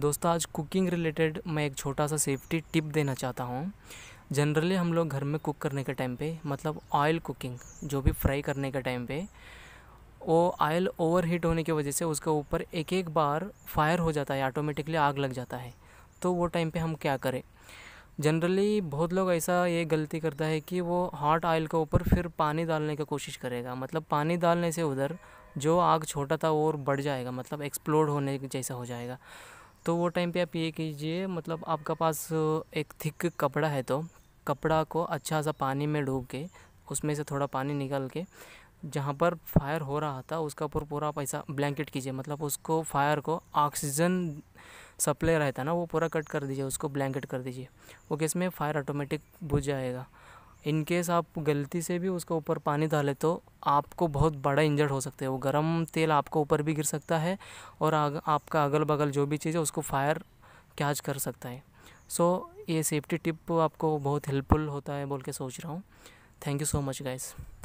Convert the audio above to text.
दोस्तों आज cooking related मैं एक छोटा सा सेफ्टी टिप देना चाहता हूँ जनरली हम लोग घर में कुक करने के टाइम पे मतलब ऑयल कुकिंग जो भी फ्राई करने के टाइम पे वो ऑयल ओवर हीट होने की वजह से उसके ऊपर एक एक बार फायर हो जाता है ऑटोमेटिकली आग लग जाता है तो वो टाइम पे हम क्या करें जनरली बहुत लोग ऐसा ये गलती करता है कि वो हॉट ऑयल के ऊपर फिर पानी डालने की कोशिश करेगा मतलब पानी डालने से उधर जो आग छोटा था और बढ़ जाएगा मतलब एक्सप्लोड होने जैसा हो जाएगा तो वो टाइम पे आप ये कीजिए मतलब आपका पास एक थिक कपड़ा है तो कपड़ा को अच्छा सा पानी में डूब के उसमें से थोड़ा पानी निकाल के जहाँ पर फायर हो रहा था उसका ऊपर पूरा पैसा ब्लैंकेट कीजिए मतलब उसको फायर को ऑक्सीजन सप्लाई रहता ना वो पूरा कट कर दीजिए उसको ब्लैंकेट कर दीजिए वो केस में फायर ऑटोमेटिक बुझ जाएगा इन केस आप गलती से भी उसके ऊपर पानी डाले तो आपको बहुत बड़ा इंजर्ड हो सकता है वो गर्म तेल आपको ऊपर भी गिर सकता है और आग, आपका अगल बगल जो भी चीज़ है उसको फायर कैच कर सकता है सो so, ये सेफ्टी टिप आपको बहुत हेल्पफुल होता है बोल के सोच रहा हूँ thank you so much guys